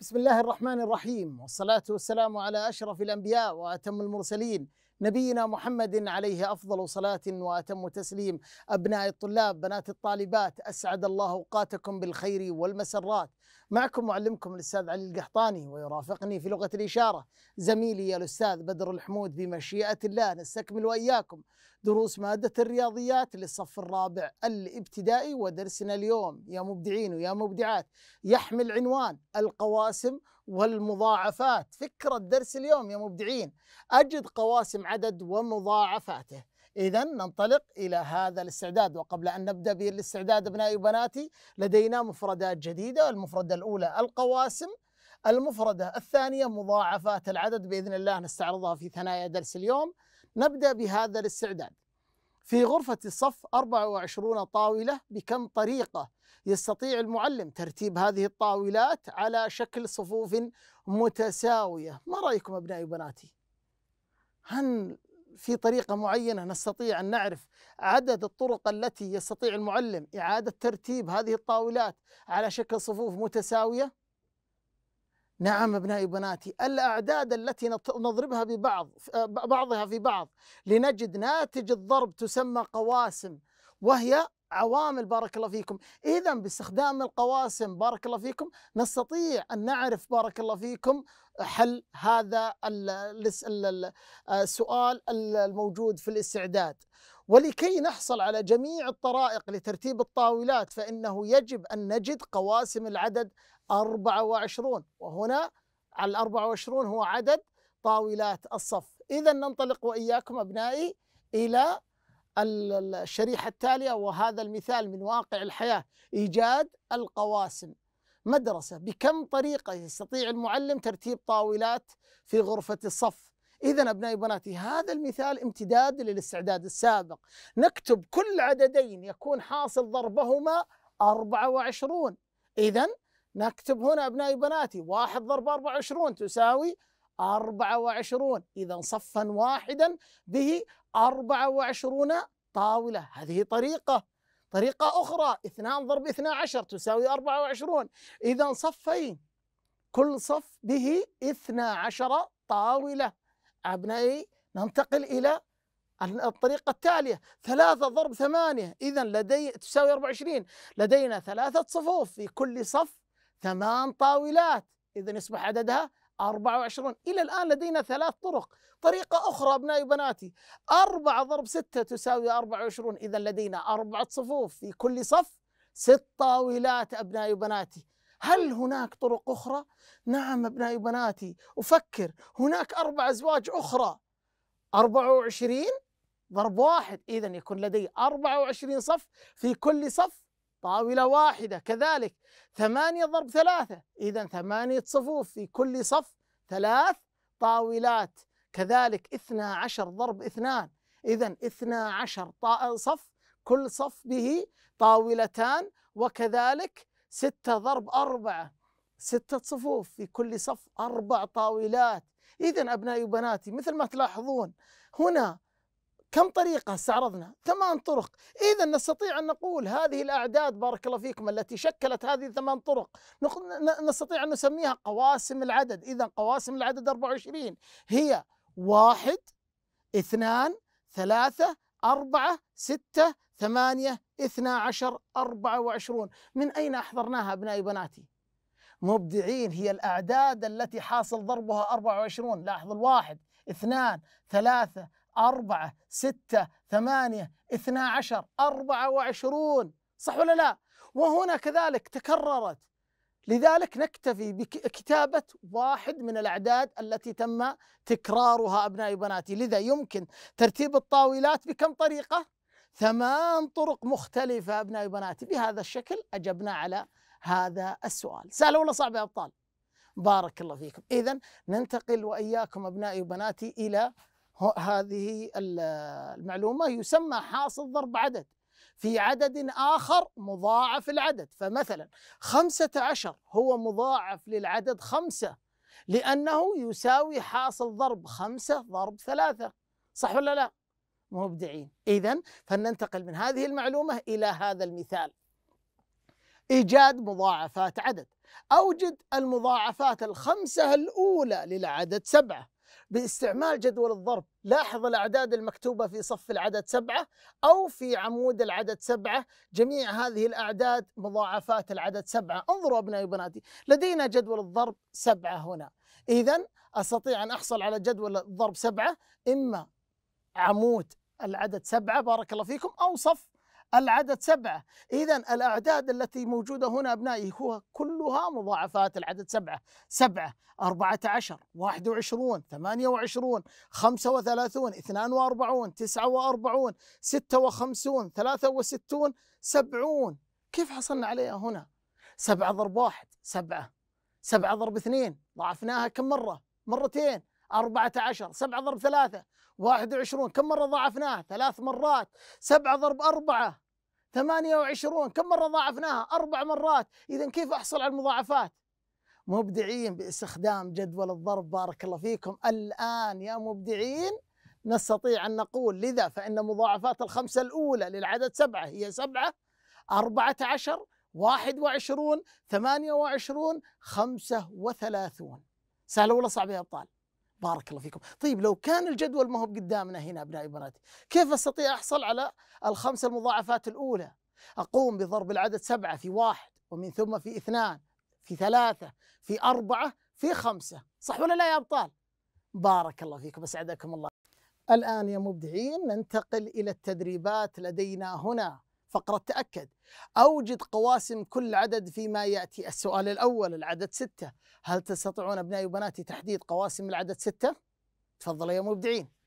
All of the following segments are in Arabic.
بسم الله الرحمن الرحيم والصلاة والسلام على أشرف الأنبياء وأتم المرسلين نبينا محمد عليه أفضل صلاة وأتم تسليم أبناء الطلاب بنات الطالبات أسعد الله أوقاتكم بالخير والمسرات معكم معلمكم الأستاذ علي القحطاني ويرافقني في لغة الإشارة زميلي الأستاذ بدر الحمود بمشيئة الله نستكمل وإياكم دروس مادة الرياضيات للصف الرابع الابتدائي ودرسنا اليوم يا مبدعين ويا مبدعات يحمل عنوان القواسم والمضاعفات فكرة درس اليوم يا مبدعين أجد قواسم عدد ومضاعفاته إذا ننطلق إلى هذا الاستعداد وقبل أن نبدأ بالاستعداد أبنائي وبناتي لدينا مفردات جديدة المفردة الأولى القواسم المفردة الثانية مضاعفات العدد بإذن الله نستعرضها في ثنايا درس اليوم نبدأ بهذا الاستعداد في غرفة الصف 24 طاولة بكم طريقة يستطيع المعلم ترتيب هذه الطاولات على شكل صفوف متساوية ما رأيكم أبنائي وبناتي؟ هل في طريقة معينة نستطيع أن نعرف عدد الطرق التي يستطيع المعلم إعادة ترتيب هذه الطاولات على شكل صفوف متساوية؟ نعم أبنائي وبناتي الأعداد التي نضربها ببعض بعضها في بعض لنجد ناتج الضرب تسمى قواسم وهي عوامل بارك الله فيكم إذا باستخدام القواسم بارك الله فيكم نستطيع أن نعرف بارك الله فيكم حل هذا السؤال الموجود في الاستعداد ولكي نحصل على جميع الطرائق لترتيب الطاولات فإنه يجب أن نجد قواسم العدد 24 وهنا على 24 هو عدد طاولات الصف إذا ننطلق وإياكم أبنائي إلى الشريحة التالية وهذا المثال من واقع الحياة إيجاد القواسم مدرسة بكم طريقة يستطيع المعلم ترتيب طاولات في غرفة الصف إذا أبنائي وبناتي هذا المثال امتداد للاستعداد السابق نكتب كل عددين يكون حاصل ضربهما 24 إذا نكتب هنا أبنائي وبناتي 1 ضرب 24 تساوي 24 إذا صفا واحدا به 24 طاولة هذه طريقة طريقة أخرى 2 ضرب 12 تساوي 24 إذا صفين كل صف به 12 طاولة أبنائي ننتقل إلى الطريقة التالية ثلاثة ضرب ثمانية إذا لدي تساوي 24 لدينا ثلاثة صفوف في كل صف ثمان طاولات إذا يصبح عددها 24 إلى الآن لدينا ثلاث طرق طريقة أخرى أبنائي وبناتي 4 ضرب 6 تساوي 24 إذا لدينا أربعة صفوف في كل صف ست طاولات أبنائي وبناتي هل هناك طرق أخرى؟ نعم أبنائي وبناتي أفكر هناك أربع أزواج أخرى 24 ضرب واحد إذا يكون لدي 24 صف في كل صف طاولة واحدة كذلك ثمانية ضرب ثلاثة إذا ثمانية صفوف في كل صف ثلاث طاولات كذلك اثنا عشر ضرب اثنان إذا اثنا عشر صف كل صف به طاولتان وكذلك ستة ضرب أربعة ستة صفوف في كل صف أربع طاولات إذا أبنائي وبناتي مثل ما تلاحظون هنا كم طريقة استعرضنا ثمان طرق إذا نستطيع أن نقول هذه الأعداد بارك الله فيكم التي شكلت هذه الثمان طرق نستطيع أن نسميها قواسم العدد إذا قواسم العدد 24 هي واحد اثنان ثلاثة أربعة ستة ثمانية اثنا عشر أربعة وعشرون من أين أحضرناها أبنائي بناتي مبدعين هي الأعداد التي حاصل ضربها 24 لاحظ الواحد اثنان ثلاثة أربعة ستة ثمانية اثنا عشر أربعة وعشرون صح ولا لا وهنا كذلك تكررت لذلك نكتفي بكتابة واحد من الأعداد التي تم تكرارها أبنائي وبناتي لذا يمكن ترتيب الطاولات بكم طريقة؟ ثمان طرق مختلفة أبنائي وبناتي بهذا الشكل أجبنا على هذا السؤال سهل ولا صعب يا أبطال؟ بارك الله فيكم إذا ننتقل وإياكم أبنائي وبناتي إلى هذه المعلومة يسمى حاصل ضرب عدد في عدد آخر مضاعف العدد فمثلا خمسة عشر هو مضاعف للعدد خمسة لأنه يساوي حاصل ضرب خمسة ضرب ثلاثة صح ولا لا؟ مبدعين إذا فلننتقل من هذه المعلومة إلى هذا المثال إيجاد مضاعفات عدد أوجد المضاعفات الخمسة الأولى للعدد سبعة باستعمال جدول الضرب لاحظ الأعداد المكتوبة في صف العدد سبعة أو في عمود العدد سبعة جميع هذه الأعداد مضاعفات العدد سبعة انظروا أبنائي وبناتي لدينا جدول الضرب سبعة هنا إذا أستطيع أن أحصل على جدول الضرب سبعة إما عمود العدد سبعة بارك الله فيكم أو صف العدد سبعة إذا الأعداد التي موجودة هنا أبنائي هو كلها مضاعفات العدد سبعة سبعة أربعة عشر واحد وعشرون ثمانية وعشرون خمسة وثلاثون اثنان وأربعون تسعة وأربعون ستة وخمسون ثلاثة وستون سبعون كيف حصلنا عليها هنا سبعة ضرب واحد سبعة سبعة ضرب اثنين ضعفناها كم مرة مرتين 14 7 ضرب 3 21 كم مرة ضاعفناها ثلاث مرات 7 ضرب 4 28 كم مرة ضاعفناها أربع مرات إذا كيف أحصل على المضاعفات مبدعين باستخدام جدول الضرب بارك الله فيكم الآن يا مبدعين نستطيع أن نقول لذا فإن مضاعفات الخمسة الأولى للعدد سبعة هي سبعة أربعة عشر واحد وعشرون ثمانية وعشرون خمسة وثلاثون سهلة ولا صعبة يا أبطال بارك الله فيكم طيب لو كان الجدول ما هو قدامنا هنا أبنائي وبناتي كيف أستطيع أحصل على الخمس المضاعفات الأولى أقوم بضرب العدد سبعة في واحد ومن ثم في اثنان في ثلاثة في أربعة في خمسة صح ولا لا يا أبطال بارك الله فيكم أسعدكم الله الآن يا مبدعين ننتقل إلى التدريبات لدينا هنا فقرة تأكد أوجد قواسم كل عدد فيما يأتي السؤال الأول العدد ستة هل تستطيعون أبنائي وبناتي تحديد قواسم العدد ستة؟ تفضلوا يا مبدعين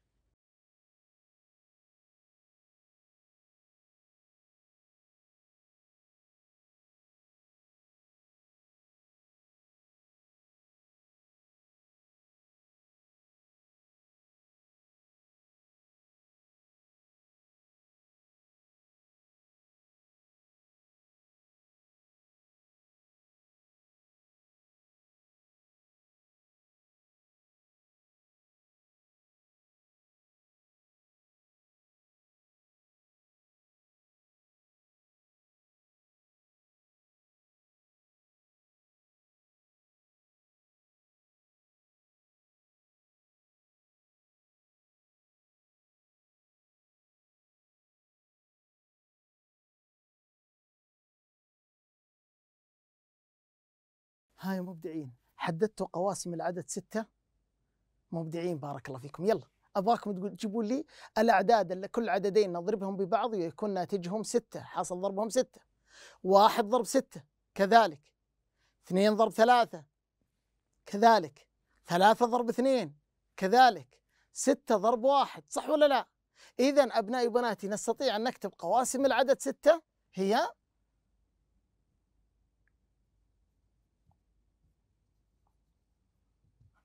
هاي مبدعين حددتوا قواسم العدد ستة مبدعين بارك الله فيكم يلا أبغاكم تقول تجيبوا لي الأعداد اللي كل عددين نضربهم ببعض ويكون ناتجهم ستة حاصل ضربهم ستة واحد ضرب ستة كذلك اثنين ضرب ثلاثة كذلك ثلاثة ضرب اثنين كذلك ستة ضرب واحد صح ولا لا؟ إذا أبنائي وبناتي نستطيع أن نكتب قواسم العدد ستة هي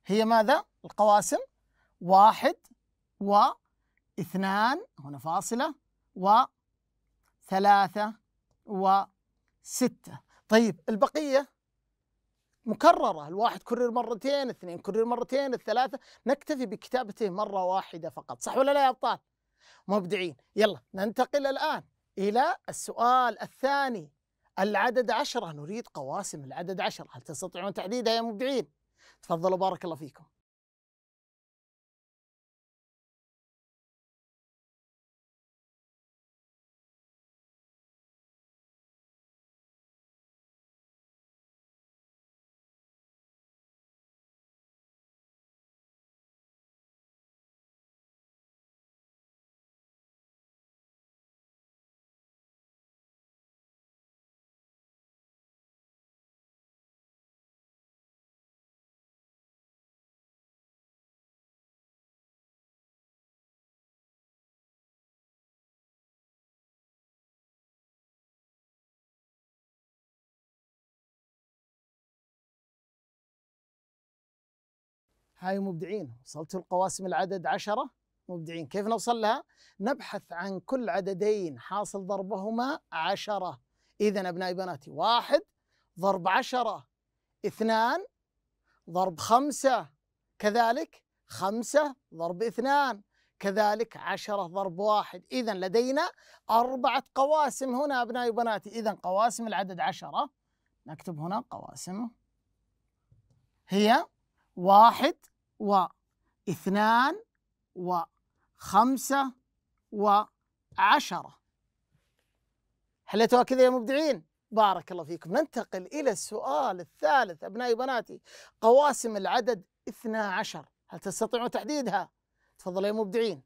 هي ماذا؟ القواسم واحد واثنان هنا فاصلة وثلاثة وستة طيب البقية مكررة الواحد كرر مرتين اثنين كرر مرتين الثلاثة نكتفي بكتابته مرة واحدة فقط صح ولا لا يا أبطال مبدعين يلا ننتقل الآن إلى السؤال الثاني العدد عشرة نريد قواسم العدد عشرة هل تستطيعون تحديدها يا مبدعين تفضلوا بارك الله فيكم هاي مبدعين وصلت القواسم العدد عشرة مبدعين كيف نوصل لها؟ نبحث عن كل عددين حاصل ضربهما عشرة إذا أبنائي بناتي واحد ضرب عشرة اثنان ضرب خمسة كذلك خمسة ضرب اثنان كذلك عشرة ضرب واحد إذا لدينا أربعة قواسم هنا أبنائي وبناتي إذا قواسم العدد عشرة نكتب هنا قواسم هي واحد و اثنان و خمسة و عشرة حليتوها كذا يا مبدعين بارك الله فيكم ننتقل إلى السؤال الثالث أبنائي وبناتي قواسم العدد 12 هل تستطيعون تحديدها؟ تفضلوا يا مبدعين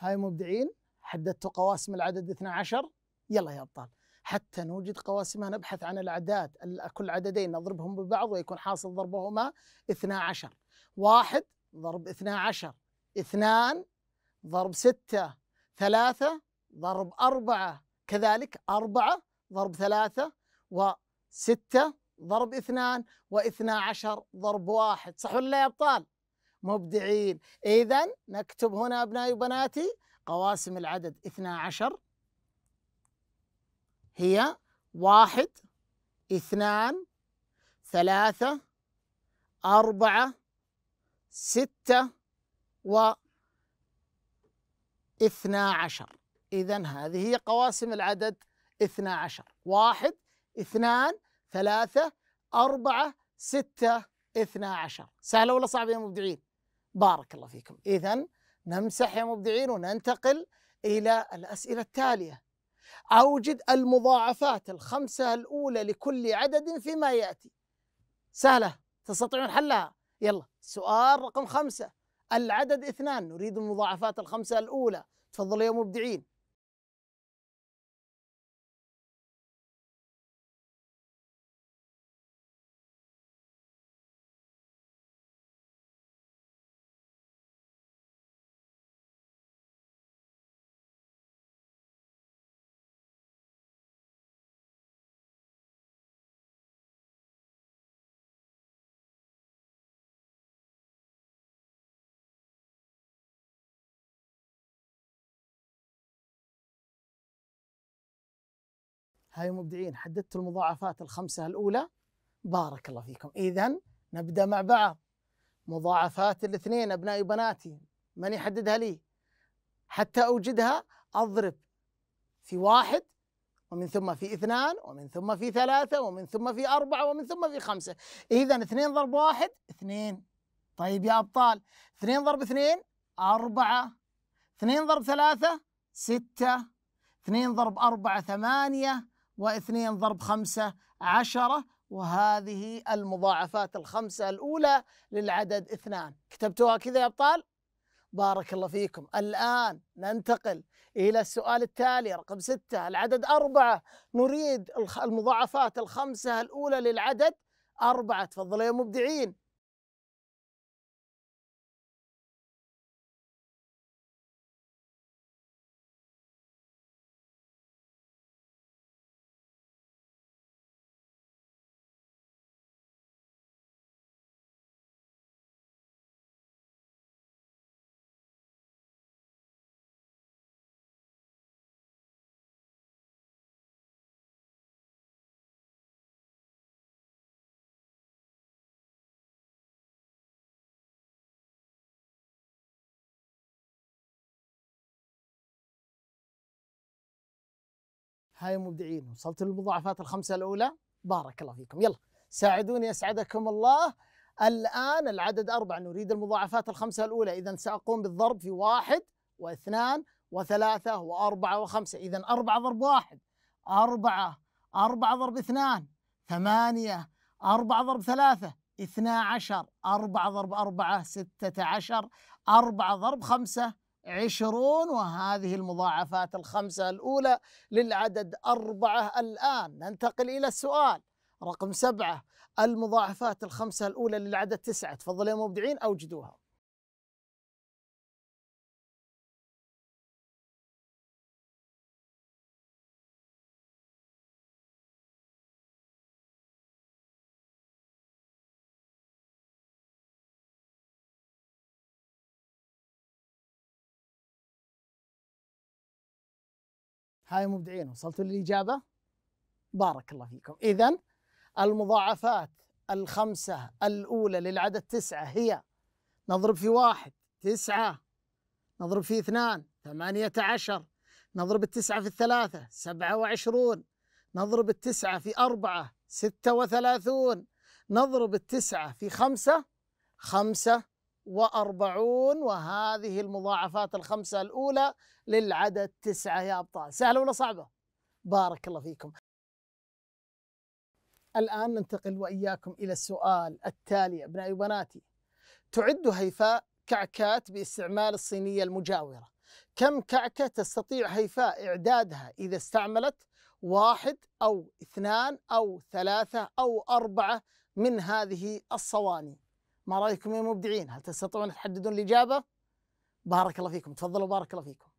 هاي مبدعين حددتوا قواسم العدد 12 يلا يا أبطال حتى نوجد قواسمها نبحث عن الأعداد كل عددين نضربهم ببعض ويكون حاصل ضربهما 12 واحد ضرب 12 اثنان ضرب ستة ثلاثة ضرب أربعة كذلك أربعة ضرب ثلاثة وستة ضرب اثنان واثنا عشر ضرب واحد صح ولا يا أبطال مبدعين إذا نكتب هنا أبنائي وبناتي قواسم العدد 12 هي واحد اثنان ثلاثة أربعة ستة و اثنا عشر إذا هذه هي قواسم العدد اثنا عشر واحد اثنان ثلاثة أربعة ستة اثنا عشر سهلة ولا صعبة يا مبدعين؟ بارك الله فيكم إذا نمسح يا مبدعين وننتقل إلى الأسئلة التالية أوجد المضاعفات الخمسة الأولى لكل عدد فيما يأتي سهلة تستطيعون حلها يلا سؤال رقم خمسة العدد اثنان نريد المضاعفات الخمسة الأولى تفضلوا يا مبدعين هاي مبدعين حددت المضاعفات الخمسة الأولى بارك الله فيكم إذا نبدأ مع بعض مضاعفات الاثنين أبنائي وبناتي من يحددها لي حتى أوجدها أضرب في واحد ومن ثم في اثنان ومن ثم في ثلاثة ومن ثم في أربعة ومن ثم في خمسة إذا اثنين ضرب واحد اثنين طيب يا أبطال اثنين ضرب اثنين أربعة اثنين ضرب ثلاثة ستة اثنين ضرب أربعة ثمانية واثنين ضرب خمسة عشرة وهذه المضاعفات الخمسة الأولى للعدد اثنان كتبتوها كذا يا أبطال؟ بارك الله فيكم الآن ننتقل إلى السؤال التالي رقم ستة العدد أربعة نريد المضاعفات الخمسة الأولى للعدد أربعة تفضلوا يا مبدعين هاي مبدعين وصلت للمضاعفات الخمسة الأولى بارك الله فيكم يلا ساعدوني أسعدكم الله الآن العدد أربعة نريد المضاعفات الخمسة الأولى إذا سأقوم بالضرب في واحد واثنان وثلاثة وأربعة وخمسة إذا أربعة ضرب واحد أربعة أربعة ضرب اثنان ثمانية أربعة ضرب ثلاثة اثنا عشر أربعة ضرب أربعة ستة عشر أربعة ضرب خمسة عشرون وهذه المضاعفات الخمسة الأولى للعدد أربعة الآن ننتقل إلى السؤال رقم سبعة المضاعفات الخمسة الأولى للعدد تسعة تفضلوا يا مبدعين أوجدوها هاي مبدعين وصلتوا للإجابة بارك الله فيكم إذا المضاعفات الخمسة الأولى للعدد تسعة هي نضرب في واحد تسعة نضرب في اثنان ثمانية عشر نضرب التسعة في الثلاثة سبعة وعشرون نضرب التسعة في أربعة ستة وثلاثون نضرب التسعة في خمسة خمسة وأربعون وهذه المضاعفات الخمسة الأولى للعدد تسعة يا أبطال سهلة ولا صعبة؟ بارك الله فيكم الآن ننتقل وإياكم إلى السؤال التالي أبنائي وبناتي تعد هيفاء كعكات باستعمال الصينية المجاورة كم كعكة تستطيع هيفاء إعدادها إذا استعملت واحد أو اثنان أو ثلاثة أو أربعة من هذه الصواني ما رايكم يا مبدعين هل تستطيعون تحددون الاجابه بارك الله فيكم تفضلوا بارك الله فيكم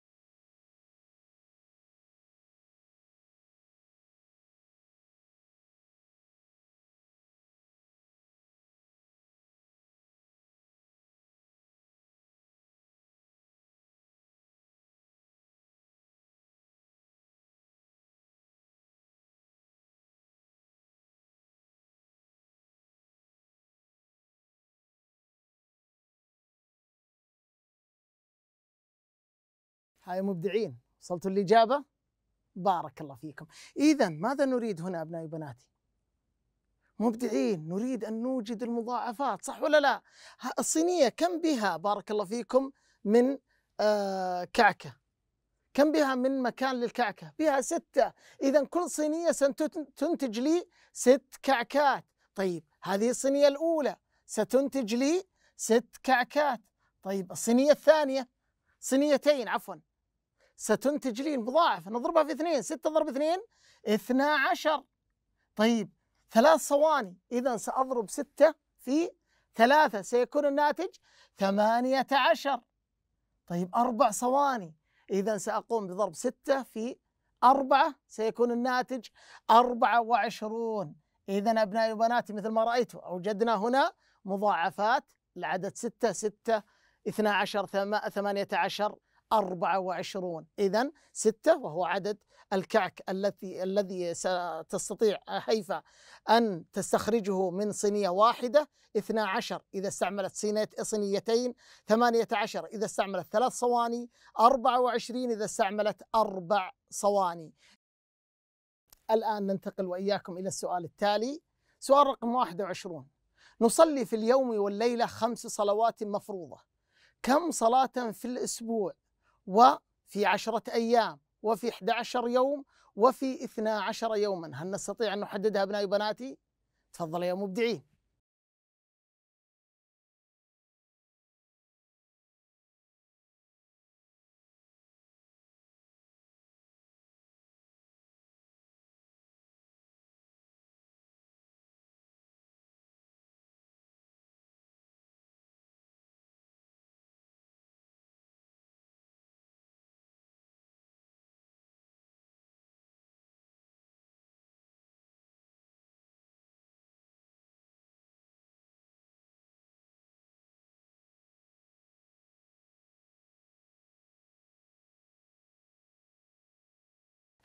هاي آه، مبدعين وصلتوا الإجابة بارك الله فيكم إذا ماذا نريد هنا أبنائي وبناتي مبدعين نريد أن نوجد المضاعفات صح ولا لا الصينية كم بها بارك الله فيكم من آه كعكة كم بها من مكان للكعكة بها ستة إذا كل صينية ستنتج لي ست كعكات طيب هذه الصينية الأولى ستنتج لي ست كعكات طيب الصينية الثانية صينيتين عفوا ستنتج لي المضاعف نضربها في اثنين ستة ضرب اثنين اثنا عشر طيب ثلاث صواني إذا سأضرب ستة في ثلاثة سيكون الناتج ثمانية عشر طيب أربع صواني إذا سأقوم بضرب ستة في أربعة سيكون الناتج أربعة وعشرون إذا أبنائي وبناتي مثل ما رأيتوا أوجدنا هنا مضاعفات العدد ستة ستة اثنا عشر ثمانية عشر 24 إذا ستة وهو عدد الكعك التي الذي ستستطيع هيفا أن تستخرجه من صينية واحدة 12 إذا استعملت صينيتين 18 إذا استعملت ثلاث صواني 24 إذا استعملت أربع صواني الآن ننتقل وإياكم إلى السؤال التالي سؤال رقم 21 نصلي في اليوم والليلة خمس صلوات مفروضة كم صلاة في الأسبوع وفي عشرة أيام وفي 11 يوم وفي 12 يوما هل نستطيع أن نحددها أبنائي وبناتي؟ تفضل يا مبدعين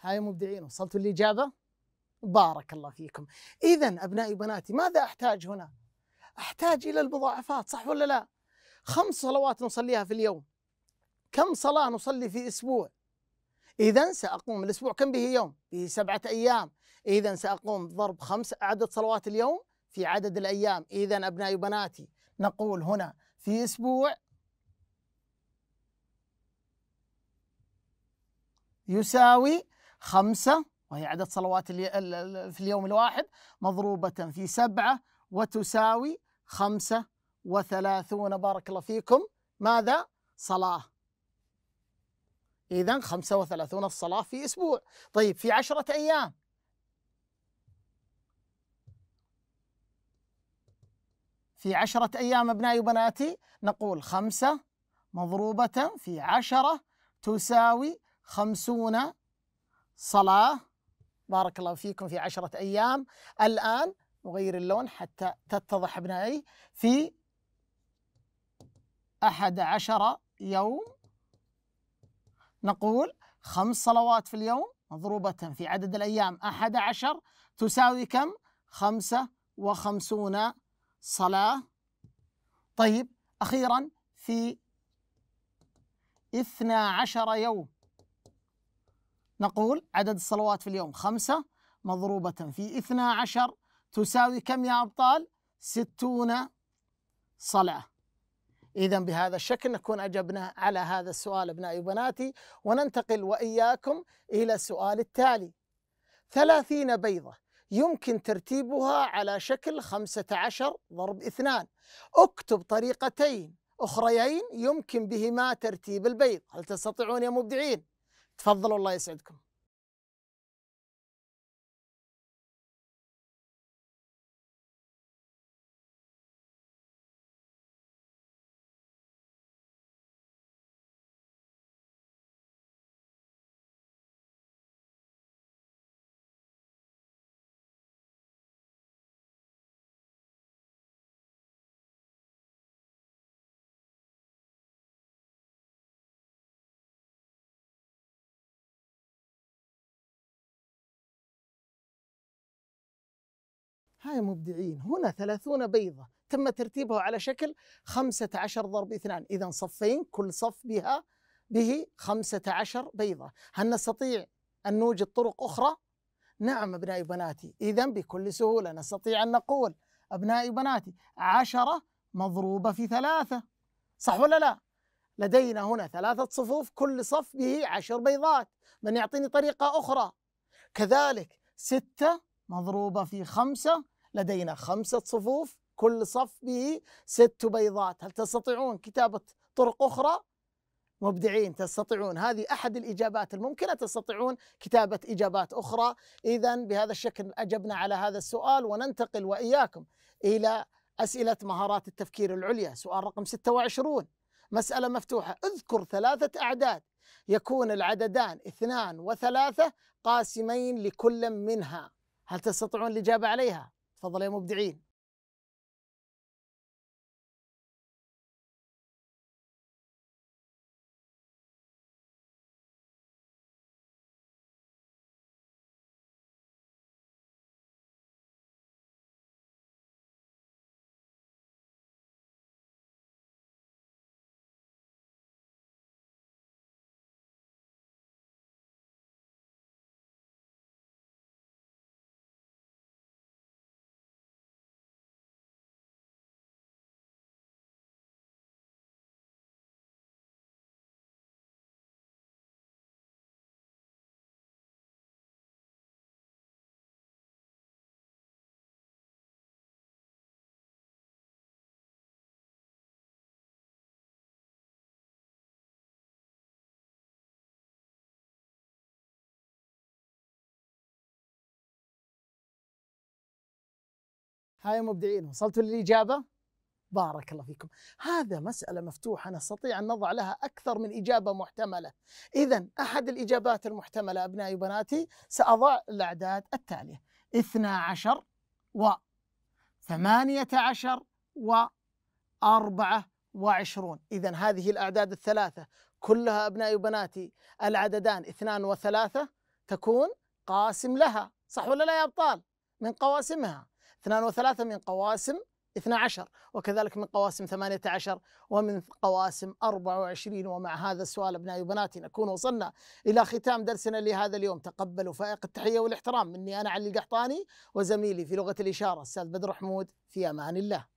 هاي مبدعين وصلتوا الإجابة بارك الله فيكم إذا أبنائي وبناتي ماذا أحتاج هنا أحتاج إلى المضاعفات صح ولا لا خمس صلوات نصليها في اليوم كم صلاة نصلي في أسبوع إذا سأقوم الأسبوع كم به يوم به سبعة أيام إذا سأقوم بضرب خمس عدد صلوات اليوم في عدد الأيام إذا أبنائي وبناتي نقول هنا في أسبوع يساوي خمسة وهي عدد صلوات في اليوم الواحد مضروبة في سبعة وتساوي خمسة وثلاثون بارك الله فيكم ماذا؟ صلاة إذا خمسة وثلاثون الصلاة في أسبوع طيب في عشرة أيام في عشرة أيام أبنائي وبناتي نقول خمسة مضروبة في عشرة تساوي خمسون صلاة بارك الله فيكم في عشرة أيام الآن نغير اللون حتى تتضح أبنائي في أحد عشر يوم نقول خمس صلوات في اليوم مضروبة في عدد الأيام أحد عشر تساوي كم؟ خمسة وخمسون صلاة طيب أخيرا في اثنا عشر يوم نقول عدد الصلوات في اليوم خمسة مضروبة في اثنا عشر تساوي كم يا أبطال؟ ستون صلعة إذا بهذا الشكل نكون أجبنا على هذا السؤال أبنائي وبناتي وننتقل وإياكم إلى السؤال التالي ثلاثين بيضة يمكن ترتيبها على شكل خمسة عشر ضرب اثنان اكتب طريقتين أخريين يمكن بهما ترتيب البيض هل تستطيعون يا مبدعين؟ تفضلوا الله يسعدكم هاي مبدعين هنا ثلاثون بيضة تم ترتيبها على شكل خمسة عشر ضرب اثنان إذا صفين كل صف بها به خمسة عشر بيضة هل نستطيع أن نوجد طرق أخرى؟ نعم أبنائي وبناتي إذا بكل سهولة نستطيع أن نقول أبنائي وبناتي عشرة مضروبة في ثلاثة صح ولا لا؟ لدينا هنا ثلاثة صفوف كل صف به عشر بيضات من يعطيني طريقة أخرى كذلك ستة مضروبة في خمسة لدينا خمسة صفوف كل صف به ست بيضات هل تستطيعون كتابة طرق أخرى؟ مبدعين تستطيعون هذه أحد الإجابات الممكنة تستطيعون كتابة إجابات أخرى إذا بهذا الشكل أجبنا على هذا السؤال وننتقل وإياكم إلى أسئلة مهارات التفكير العليا سؤال رقم 26 مسألة مفتوحة اذكر ثلاثة أعداد يكون العددان اثنان وثلاثة قاسمين لكل منها هل تستطيعون الإجابة عليها؟ تفضل يا مبدعين هاي مبدعين وصلتوا للإجابة بارك الله فيكم هذا مسألة مفتوحة نستطيع أن نضع لها أكثر من إجابة محتملة إذا أحد الإجابات المحتملة أبنائي وبناتي سأضع الأعداد التالية 12 و 18 و 24 إذا هذه الأعداد الثلاثة كلها أبنائي وبناتي العددان اثنان وثلاثة تكون قاسم لها صح ولا لا يا أبطال من قواسمها اثنان وثلاثة من قواسم 12 وكذلك من قواسم 18 ومن قواسم 24 ومع هذا السؤال أبنائي وبناتي نكون وصلنا إلى ختام درسنا لهذا اليوم تقبلوا فائق التحية والاحترام مني أنا علي القحطاني وزميلي في لغة الإشارة أستاذ بدر حمود في أمان الله